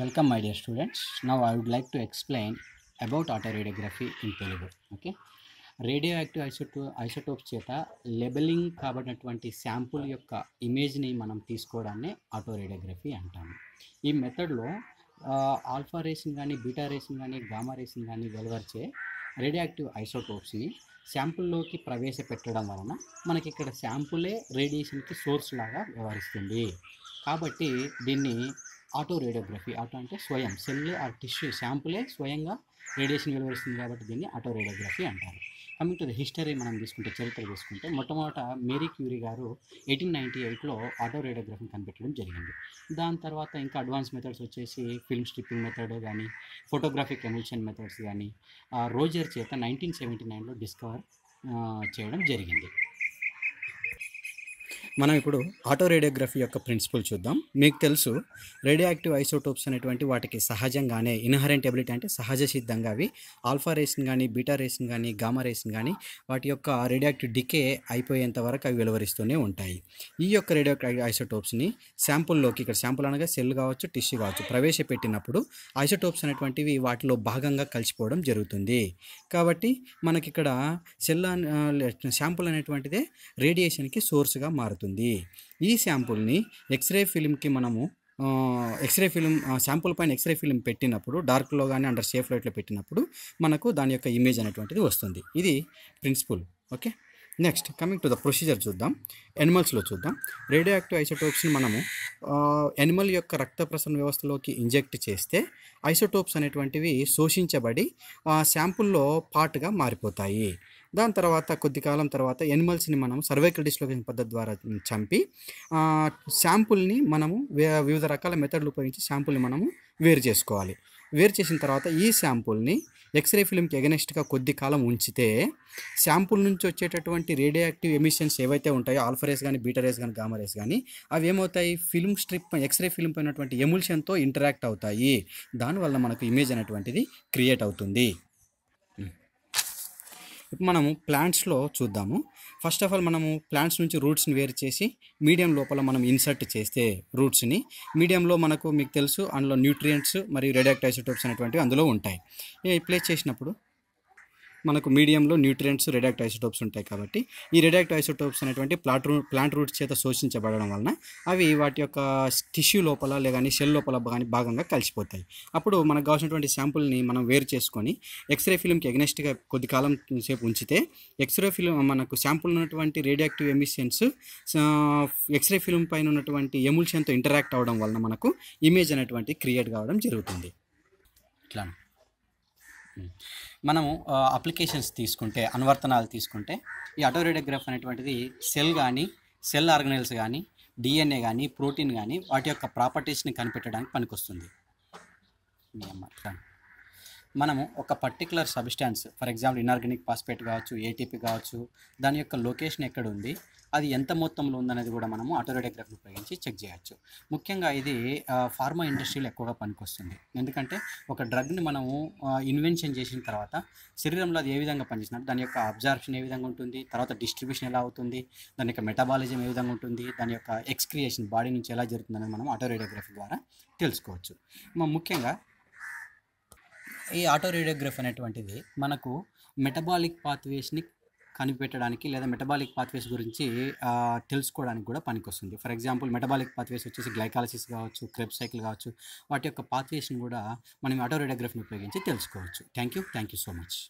welcome my dear students now I would like to explain about auto radiography in Telugu okay radio active isotope isotopes చేత labelling కాబడినటువంటి sample యొక్క ఇమేజ్ని మనం తీసుకోవడాన్ని auto radiography అంటాము ఈ మెథడ్లో ఆల్ఫా రేసింగ్ కానీ బీటా రేసింగ్ కానీ గామా రేసింగ్ కానీ వెలువరిచే రేడియో యాక్టివ్ ఐసోటోప్స్ని శాంపుల్లోకి ప్రవేశపెట్టడం వలన మనకి ఇక్కడ శాంపులే రేడియేషన్కి సోర్స్ లాగా వ్యవహరిస్తుంది కాబట్టి దీన్ని ఆటో రేడియోగ్రఫీ ఆటో అంటే స్వయం సెల్ ఆ టిష్యూ శాంపులే స్వయంగా రేడియేషన్ వెలువరిస్తుంది కాబట్టి దీన్ని ఆటో రేడియోగ్రఫీ అంటారు కమింగ్ టు ద హిస్టరీ మనం తీసుకుంటే చరిత్ర తీసుకుంటే మొట్టమొదట మేరీ క్యూరీ గారు ఎయిటీన్ నైంటీ ఎయిట్లో ఆటో రేడియోగ్రఫీని కనిపెట్టడం జరిగింది దాని తర్వాత ఇంకా అడ్వాన్స్ మెథడ్స్ వచ్చేసి ఫిల్మ్ స్ట్రిప్పింగ్ మెథడ్ కానీ ఫోటోగ్రాఫిక్ ఎమిషన్ మెథడ్స్ కానీ రోజర్ చేత నైన్టీన్ సెవెంటీ నైన్లో డిస్కవర్ చేయడం జరిగింది మనం ఇప్పుడు ఆటో రేడియోగ్రఫీ యొక్క ప్రిన్సిపల్ చూద్దాం మీకు తెలుసు యాక్టివ్ ఐసోటోప్స్ అనేటువంటి వాటికి సహజంగానే ఇన్హరెంట్ ఎబిలిటీ అంటే సహజ సిద్ధంగా అవి ఆల్ఫా రేసిన్ కానీ బీటా రేసిన్ కానీ గామా రేసిన్ కానీ వాటి యొక్క రేడియాక్టివ్ డికే అయిపోయేంత వరకు అవి వెలువరిస్తూనే ఉంటాయి ఈ యొక్క రేడియో ఐసోటోప్స్ని శాంపుల్లోకి ఇక్కడ శాంపుల్ అనగా సెల్ కావచ్చు టిష్యూ కావచ్చు ప్రవేశపెట్టినప్పుడు ఐసోటోప్స్ అనేటువంటివి వాటిలో భాగంగా కలిసిపోవడం జరుగుతుంది కాబట్టి మనకిక్కడ సెల్ శాంపుల్ అనేటువంటిదే రేడియేషన్కి సోర్స్గా మారుతుంది అవుతుంది ఈ శాంపుల్ని ఎక్స్రే ఫిలింకి మనము ఎక్స్రే ఫిలిం శాంపుల్ పైన ఎక్స్రే ఫిలిం పెట్టినప్పుడు డార్క్లో కానీ అండర్ షేఫ్ లైట్లో పెట్టినప్పుడు మనకు దాని యొక్క ఇమేజ్ అనేటువంటిది వస్తుంది ఇది principle okay next coming to the procedure చూద్దాం ఎనిమల్స్లో చూద్దాం రేడియో యాక్టివ్ ఐసోటోప్స్ని మనము ఎనిమల్ యొక్క రక్త ప్రసరణ వ్యవస్థలోకి ఇంజెక్ట్ చేస్తే ఐసోటోప్స్ అనేటువంటివి శోషించబడి శాంపుల్లో పార్ట్గా మారిపోతాయి దాని తర్వాత కొద్ది కాలం తర్వాత ఎనిమల్స్ని మనం సర్వైకల్ డిస్లోకేషన్ పద్ధతి ద్వారా చంపి శాంపుల్ని మనము వివిధ రకాల మెథడ్లు ఉపయోగించి శాంపుల్ని మనము వేరు చేసుకోవాలి వేరు చేసిన తర్వాత ఈ శాంపుల్ని ఎక్స్రే ఫిలింకి ఎగనెస్ట్గా కొద్ది కాలం ఉంచితే శాంపుల్ నుంచి వచ్చేటటువంటి రేడియాక్టివ్ ఎమిషన్స్ ఏవైతే ఉంటాయో ఆల్ఫరేస్ కానీ బీటరేస్ కానీ గామరేస్ కానీ అవి ఏమవుతాయి ఫిల్మ్ స్ట్రిప్ ఎక్స్రే ఫిల్మ్ పైనటువంటి ఎమూల్షన్తో ఇంటరాక్ట్ అవుతాయి దానివల్ల మనకు ఇమేజ్ అనేటువంటిది క్రియేట్ అవుతుంది ఇప్పుడు మనము ప్లాంట్స్లో చూద్దాము ఫస్ట్ ఆఫ్ ఆల్ మనము ప్లాంట్స్ నుంచి రూట్స్ని వేరు చేసి మీడియం లోపల మనం ఇన్సర్ట్ చేస్తే రూట్స్ని మీడియంలో మనకు మీకు తెలుసు అందులో న్యూట్రియంట్స్ మరియు రేడియాక్ట్ ఐసోటోప్స్ అనేటువంటివి అందులో ఉంటాయి ప్లేస్ చేసినప్పుడు మనకు మీడియంలో న్యూట్రియంట్స్ రెడాక్ట్ ఐసోటోప్స్ ఉంటాయి కాబట్టి ఈ రెడాక్ట్ ఐసోటోప్స్ అనేటువంటి ప్లాంట్ రూట్ ప్లాంట్ రూట్స్ చేత శోషించబడడం వలన అవి వాటి యొక్క టిష్యూ లోపల లేదని సెల్ లోపల కానీ భాగంగా కలిసిపోతాయి అప్పుడు మనకు కావాల్సినటువంటి శాంపుల్ని మనం వేరు చేసుకొని ఎక్స్రే ఫిలింకి ఎగ్నెస్ట్గా కొద్ది కాలం సేపు ఉంచితే ఎక్స్రే ఫిలిం మనకు శాంపుల్ ఉన్నటువంటి రేడియాక్టివ్ ఎమిషన్స్ ఎక్స్రే ఫిలిం పైన ఉన్నటువంటి ఎముల్షన్తో ఇంటరాక్ట్ అవడం వలన మనకు ఇమేజ్ అనేటువంటి క్రియేట్ కావడం జరుగుతుంది ఇట్లా మనము అప్లికేషన్స్ తీసుకుంటే అనువర్తనాలు తీసుకుంటే ఈ అటోరేడియోగ్రాఫ్ అనేటువంటిది సెల్ కానీ సెల్ ఆర్గనైల్స్ కానీ డిఎన్ఏ కానీ ప్రోటీన్ కానీ వాటి యొక్క ప్రాపర్టీస్ని కనిపెట్టడానికి పనికొస్తుంది మనము ఒక particular substance for example inorganic phosphate కావచ్చు ఏటీపీ కావచ్చు దాని యొక్క లొకేషన్ ఎక్కడ ఉంది అది ఎంత మొత్తంలో ఉందనేది కూడా మనము ఆటోరేడియోగ్రఫీ ఉపయోగించి చెక్ చేయొచ్చు ముఖ్యంగా ఇది ఫార్మా ఇండస్ట్రీలో ఎక్కువగా పనికొస్తుంది ఎందుకంటే ఒక డ్రగ్ని మనము ఇన్వెన్షన్ చేసిన తర్వాత శరీరంలో అది ఏ విధంగా పనిచేసినట్టు దాని యొక్క అబ్జార్ప్షన్ ఏ విధంగా ఉంటుంది తర్వాత డిస్ట్రిబ్యూషన్ ఎలా అవుతుంది దాని యొక్క మెటబాలిజం ఏ విధంగా ఉంటుంది దాని యొక్క ఎక్స్క్రియేషన్ బాడీ నుంచి ఎలా జరుగుతుందని మనం ఆటోరేడియోగ్రఫీ ద్వారా తెలుసుకోవచ్చు ముఖ్యంగా ఈ ఆటో రేడియోగ్రఫీ అనేటువంటిది మనకు మెటబాలిక్ పాత్వేస్ని కనిపెట్టడానికి లేదా మెటబాలిక్ పాత్వేస్ గురించి తెలుసుకోవడానికి కూడా పనికొస్తుంది ఫర్ ఎగ్జాంపుల్ మెటబాలిక్ పాత్వేస్ వచ్చేసి గ్లైకాలసిస్ కావచ్చు క్రెబ్ సైకిల్ కావచ్చు వాటి యొక్క పాత్వేస్ని కూడా మనం ఆటో రేడియోగ్రఫీని ఉపయోగించి తెలుసుకోవచ్చు thank you thank you so much